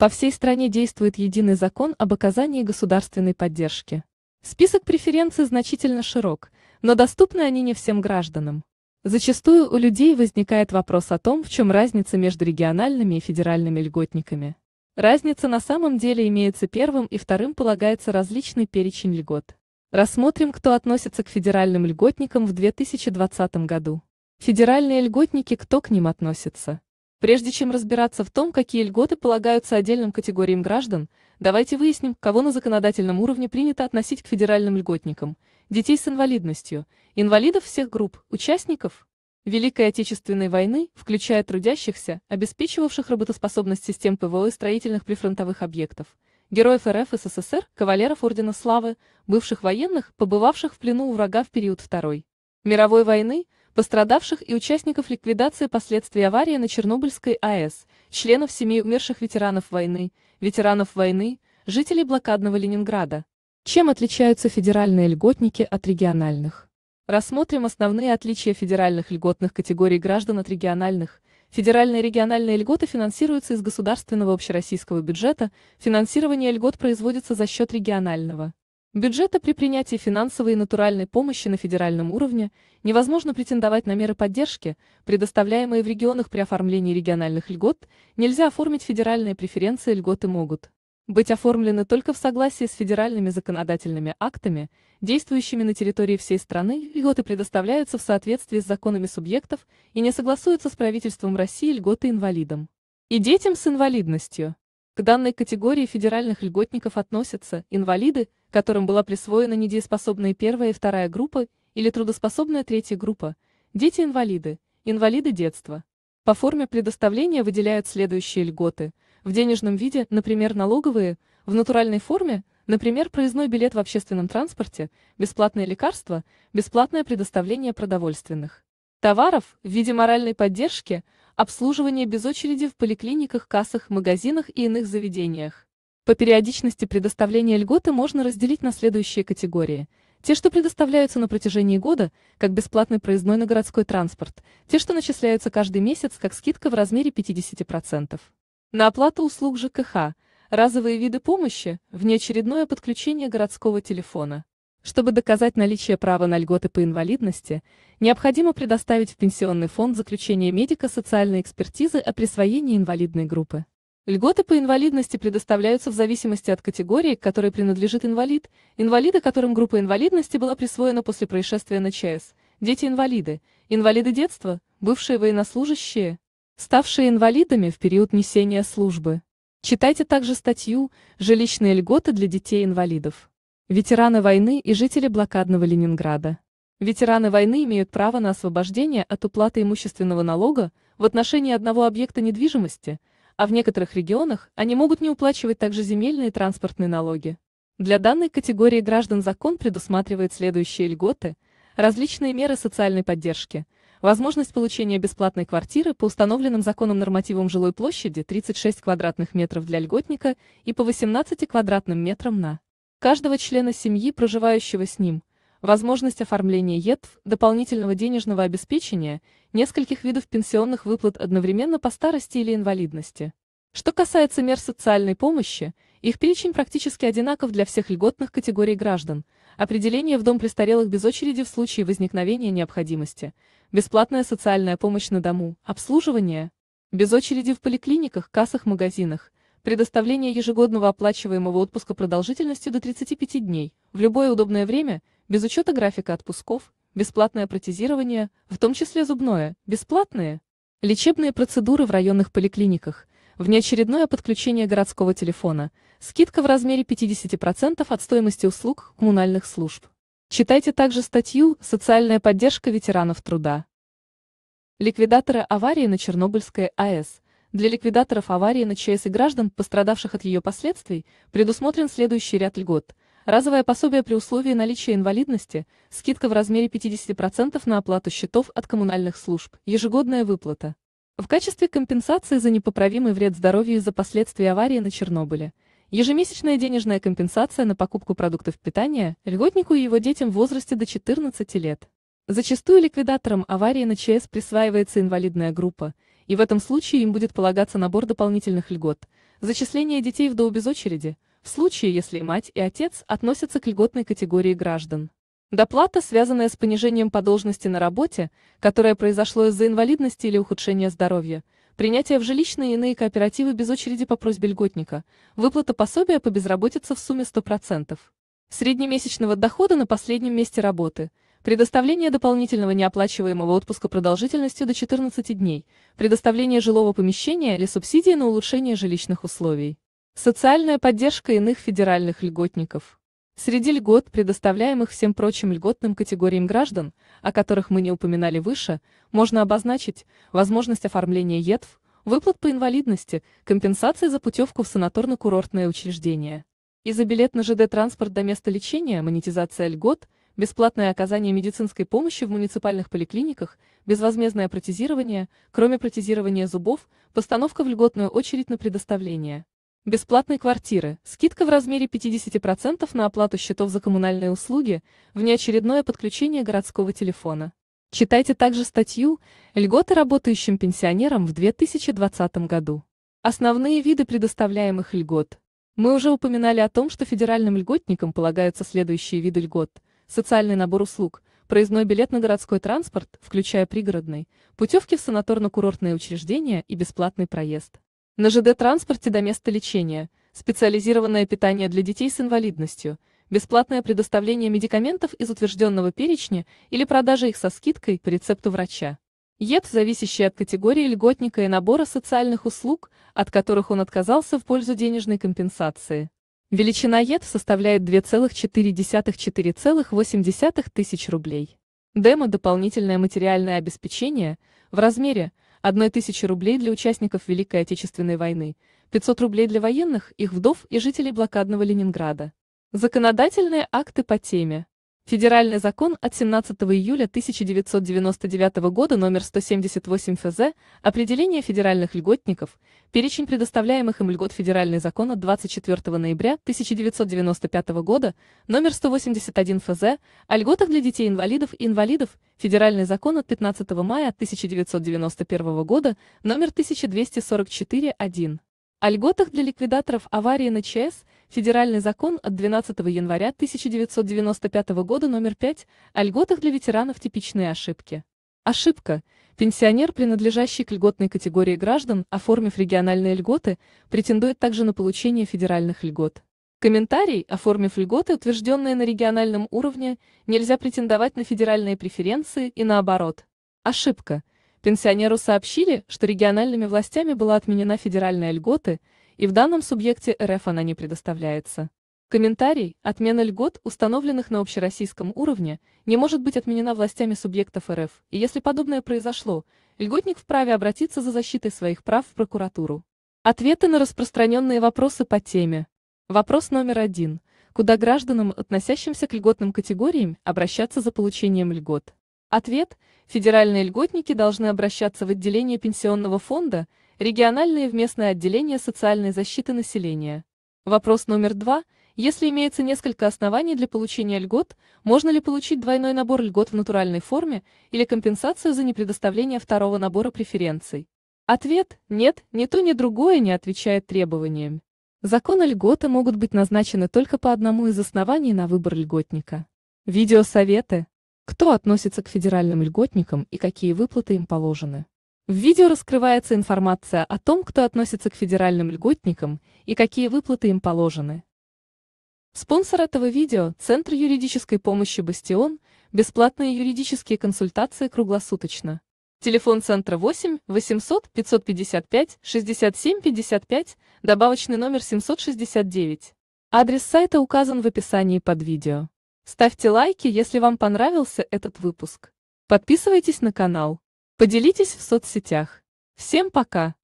По всей стране действует единый закон об оказании государственной поддержки. Список преференций значительно широк, но доступны они не всем гражданам. Зачастую у людей возникает вопрос о том, в чем разница между региональными и федеральными льготниками. Разница на самом деле имеется первым и вторым полагается различный перечень льгот. Рассмотрим, кто относится к федеральным льготникам в 2020 году. Федеральные льготники, кто к ним относится? Прежде чем разбираться в том, какие льготы полагаются отдельным категориям граждан, давайте выясним, кого на законодательном уровне принято относить к федеральным льготникам, детей с инвалидностью, инвалидов всех групп, участников Великой Отечественной войны, включая трудящихся, обеспечивавших работоспособность систем ПВО и строительных прифронтовых объектов, героев РФ СССР, кавалеров Ордена Славы, бывших военных, побывавших в плену у врага в период Второй мировой войны – пострадавших и участников ликвидации последствий аварии на Чернобыльской АЭС, членов семей умерших ветеранов войны, ветеранов войны, жителей блокадного Ленинграда. Чем отличаются федеральные льготники от региональных? Рассмотрим основные отличия федеральных льготных категорий граждан от региональных. Федеральные и региональные льготы финансируются из государственного общероссийского бюджета, финансирование льгот производится за счет регионального бюджета при принятии финансовой и натуральной помощи на федеральном уровне невозможно претендовать на меры поддержки, предоставляемые в регионах при оформлении региональных льгот, нельзя оформить федеральные преференции льготы могут быть оформлены только в согласии с федеральными законодательными актами, действующими на территории всей страны, льготы предоставляются в соответствии с законами субъектов и не согласуются с правительством России льготы инвалидам и детям с инвалидностью. К данной категории федеральных льготников относятся инвалиды, которым была присвоена недееспособная первая и вторая группа или трудоспособная третья группа, дети-инвалиды, инвалиды детства. По форме предоставления выделяют следующие льготы. В денежном виде, например, налоговые, в натуральной форме, например, проездной билет в общественном транспорте, бесплатные лекарства, бесплатное предоставление продовольственных товаров в виде моральной поддержки, обслуживание без очереди в поликлиниках, кассах, магазинах и иных заведениях. По периодичности предоставления льготы можно разделить на следующие категории. Те, что предоставляются на протяжении года, как бесплатный проездной на городской транспорт, те, что начисляются каждый месяц, как скидка в размере 50%. На оплату услуг ЖКХ, разовые виды помощи, внеочередное подключение городского телефона. Чтобы доказать наличие права на льготы по инвалидности, необходимо предоставить в пенсионный фонд заключение медика, социальной экспертизы о присвоении инвалидной группы. Льготы по инвалидности предоставляются в зависимости от категории, к которой принадлежит инвалид, инвалиды, которым группа инвалидности была присвоена после происшествия на ЧАЭС, дети-инвалиды, инвалиды детства, бывшие военнослужащие, ставшие инвалидами в период несения службы. Читайте также статью «Жилищные льготы для детей-инвалидов». Ветераны войны и жители блокадного Ленинграда. Ветераны войны имеют право на освобождение от уплаты имущественного налога в отношении одного объекта недвижимости – а в некоторых регионах они могут не уплачивать также земельные и транспортные налоги. Для данной категории граждан закон предусматривает следующие льготы, различные меры социальной поддержки, возможность получения бесплатной квартиры по установленным законом нормативам жилой площади 36 квадратных метров для льготника и по 18 квадратным метрам на каждого члена семьи, проживающего с ним, возможность оформления ЕТВ дополнительного денежного обеспечения, нескольких видов пенсионных выплат одновременно по старости или инвалидности. Что касается мер социальной помощи, их перечень практически одинаков для всех льготных категорий граждан. Определение в дом престарелых без очереди в случае возникновения необходимости, бесплатная социальная помощь на дому, обслуживание, без очереди в поликлиниках, кассах, магазинах, предоставление ежегодного оплачиваемого отпуска продолжительностью до 35 дней, в любое удобное время – без учета графика отпусков, бесплатное протезирование, в том числе зубное, бесплатные. Лечебные процедуры в районных поликлиниках, внеочередное подключение городского телефона, скидка в размере 50% от стоимости услуг коммунальных служб. Читайте также статью «Социальная поддержка ветеранов труда». Ликвидаторы аварии на Чернобыльской АЭС. Для ликвидаторов аварии на ЧС и граждан, пострадавших от ее последствий, предусмотрен следующий ряд льгот – Разовое пособие при условии наличия инвалидности, скидка в размере 50% на оплату счетов от коммунальных служб, ежегодная выплата. В качестве компенсации за непоправимый вред здоровью из-за последствий аварии на Чернобыле, ежемесячная денежная компенсация на покупку продуктов питания льготнику и его детям в возрасте до 14 лет. Зачастую ликвидаторам аварии на ЧС присваивается инвалидная группа, и в этом случае им будет полагаться набор дополнительных льгот, зачисление детей в без очереди в случае, если мать и отец относятся к льготной категории граждан. Доплата, связанная с понижением по должности на работе, которое произошло из-за инвалидности или ухудшения здоровья, принятие в жилищные и иные кооперативы без очереди по просьбе льготника, выплата пособия по безработице в сумме 100%, среднемесячного дохода на последнем месте работы – предоставление дополнительного неоплачиваемого отпуска продолжительностью до 14 дней, предоставление жилого помещения или субсидии на улучшение жилищных условий. Социальная поддержка иных федеральных льготников. Среди льгот, предоставляемых всем прочим льготным категориям граждан, о которых мы не упоминали выше, можно обозначить возможность оформления ЕТВ, выплат по инвалидности, компенсации за путевку в санаторно-курортное учреждение. И за билет на ЖД-транспорт до места лечения, монетизация льгот, бесплатное оказание медицинской помощи в муниципальных поликлиниках, безвозмездное протезирование, кроме протезирования зубов, постановка в льготную очередь на предоставление бесплатной квартиры, скидка в размере 50% на оплату счетов за коммунальные услуги, внеочередное подключение городского телефона. Читайте также статью «Льготы работающим пенсионерам в 2020 году». Основные виды предоставляемых льгот. Мы уже упоминали о том, что федеральным льготникам полагаются следующие виды льгот. Социальный набор услуг, проездной билет на городской транспорт, включая пригородный, путевки в санаторно-курортные учреждения и бесплатный проезд. На ЖД-транспорте до места лечения, специализированное питание для детей с инвалидностью, бесплатное предоставление медикаментов из утвержденного перечня или продажа их со скидкой по рецепту врача. ЕД, зависящий от категории льготника и набора социальных услуг, от которых он отказался в пользу денежной компенсации. Величина ЕД составляет 2,4-4,8 тысяч рублей. Демо – дополнительное материальное обеспечение в размере – 1 тысячи рублей для участников Великой Отечественной войны, 500 рублей для военных, их вдов и жителей блокадного Ленинграда. Законодательные акты по теме. Федеральный закон от 17 июля 1999 года номер 178 ФЗ «Определение федеральных льготников», перечень предоставляемых им льгот Федеральный закон от 24 ноября 1995 года номер 181 ФЗ «О льготах для детей-инвалидов и инвалидов», Федеральный закон от 15 мая 1991 года номер 1244-1. О льготах для ликвидаторов аварии на ЧС Федеральный закон от 12 января 1995 года номер 5 о льготах для ветеранов типичные ошибки. Ошибка. Пенсионер, принадлежащий к льготной категории граждан, оформив региональные льготы, претендует также на получение федеральных льгот. Комментарий, оформив льготы, утвержденные на региональном уровне, нельзя претендовать на федеральные преференции и наоборот. Ошибка. Пенсионеру сообщили, что региональными властями была отменена федеральная льготы, и в данном субъекте РФ она не предоставляется. Комментарий, отмена льгот, установленных на общероссийском уровне, не может быть отменена властями субъектов РФ, и если подобное произошло, льготник вправе обратиться за защитой своих прав в прокуратуру. Ответы на распространенные вопросы по теме. Вопрос номер один. Куда гражданам, относящимся к льготным категориям, обращаться за получением льгот? Ответ. Федеральные льготники должны обращаться в отделение пенсионного фонда, региональные в местное отделение социальной защиты населения. Вопрос номер два. Если имеется несколько оснований для получения льгот, можно ли получить двойной набор льгот в натуральной форме или компенсацию за непредоставление второго набора преференций? Ответ – нет, ни то, ни другое не отвечает требованиям. Законы льготы могут быть назначены только по одному из оснований на выбор льготника. Видеосоветы. Кто относится к федеральным льготникам и какие выплаты им положены? В видео раскрывается информация о том, кто относится к федеральным льготникам и какие выплаты им положены. Спонсор этого видео – Центр юридической помощи «Бастион», бесплатные юридические консультации круглосуточно. Телефон центра 8 800 555 67 55, добавочный номер 769. Адрес сайта указан в описании под видео. Ставьте лайки, если вам понравился этот выпуск. Подписывайтесь на канал. Поделитесь в соцсетях. Всем пока!